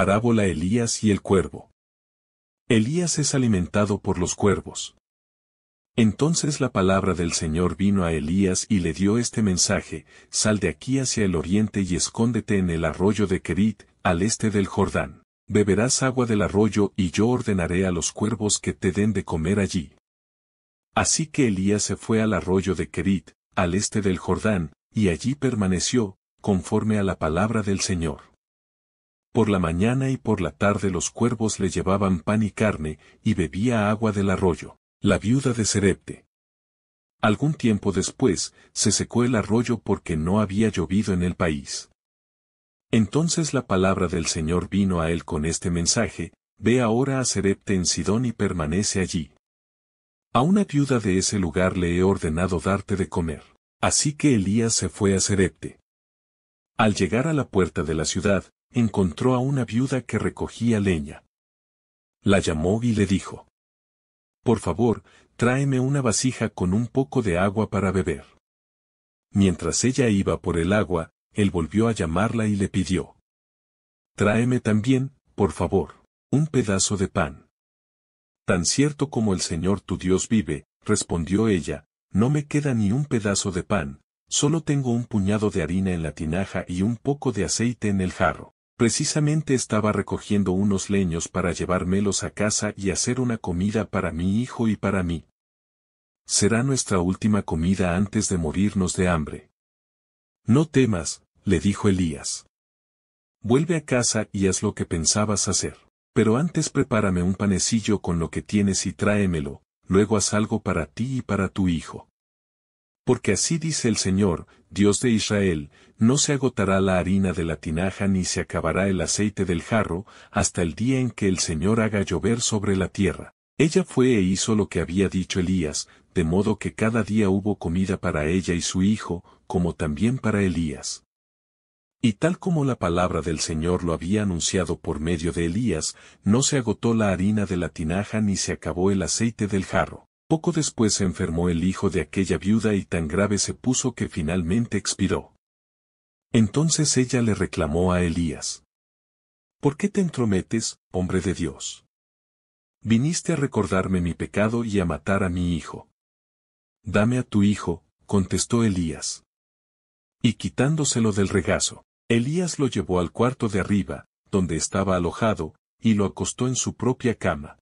Parábola Elías y el cuervo. Elías es alimentado por los cuervos. Entonces la palabra del Señor vino a Elías y le dio este mensaje, Sal de aquí hacia el oriente y escóndete en el arroyo de Kerit, al este del Jordán. Beberás agua del arroyo y yo ordenaré a los cuervos que te den de comer allí. Así que Elías se fue al arroyo de Kerit, al este del Jordán, y allí permaneció, conforme a la palabra del Señor. Por la mañana y por la tarde los cuervos le llevaban pan y carne, y bebía agua del arroyo. La viuda de Serepte. Algún tiempo después, se secó el arroyo porque no había llovido en el país. Entonces la palabra del Señor vino a él con este mensaje, Ve ahora a Serepte en Sidón y permanece allí. A una viuda de ese lugar le he ordenado darte de comer. Así que Elías se fue a Serepte. Al llegar a la puerta de la ciudad, encontró a una viuda que recogía leña. La llamó y le dijo, Por favor, tráeme una vasija con un poco de agua para beber. Mientras ella iba por el agua, él volvió a llamarla y le pidió, Tráeme también, por favor, un pedazo de pan. Tan cierto como el Señor tu Dios vive, respondió ella, no me queda ni un pedazo de pan, solo tengo un puñado de harina en la tinaja y un poco de aceite en el jarro. Precisamente estaba recogiendo unos leños para llevármelos a casa y hacer una comida para mi hijo y para mí. Será nuestra última comida antes de morirnos de hambre. No temas, le dijo Elías. Vuelve a casa y haz lo que pensabas hacer. Pero antes prepárame un panecillo con lo que tienes y tráemelo, luego haz algo para ti y para tu hijo. Porque así dice el Señor, Dios de Israel, no se agotará la harina de la tinaja ni se acabará el aceite del jarro, hasta el día en que el Señor haga llover sobre la tierra. Ella fue e hizo lo que había dicho Elías, de modo que cada día hubo comida para ella y su hijo, como también para Elías. Y tal como la palabra del Señor lo había anunciado por medio de Elías, no se agotó la harina de la tinaja ni se acabó el aceite del jarro. Poco después se enfermó el hijo de aquella viuda y tan grave se puso que finalmente expiró. Entonces ella le reclamó a Elías. ¿Por qué te entrometes, hombre de Dios? Viniste a recordarme mi pecado y a matar a mi hijo. Dame a tu hijo, contestó Elías. Y quitándoselo del regazo, Elías lo llevó al cuarto de arriba, donde estaba alojado, y lo acostó en su propia cama.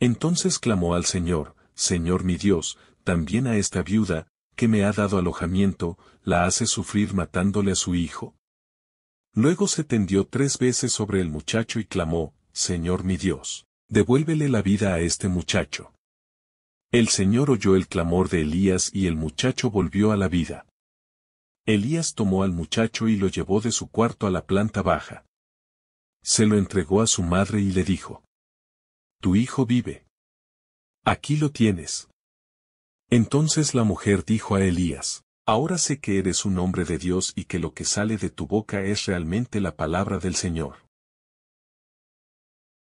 Entonces clamó al Señor, Señor mi Dios, también a esta viuda, que me ha dado alojamiento, la hace sufrir matándole a su hijo? Luego se tendió tres veces sobre el muchacho y clamó, Señor mi Dios, devuélvele la vida a este muchacho. El Señor oyó el clamor de Elías y el muchacho volvió a la vida. Elías tomó al muchacho y lo llevó de su cuarto a la planta baja. Se lo entregó a su madre y le dijo, Tu hijo vive. Aquí lo tienes. Entonces la mujer dijo a Elías, Ahora sé que eres un hombre de Dios y que lo que sale de tu boca es realmente la palabra del Señor.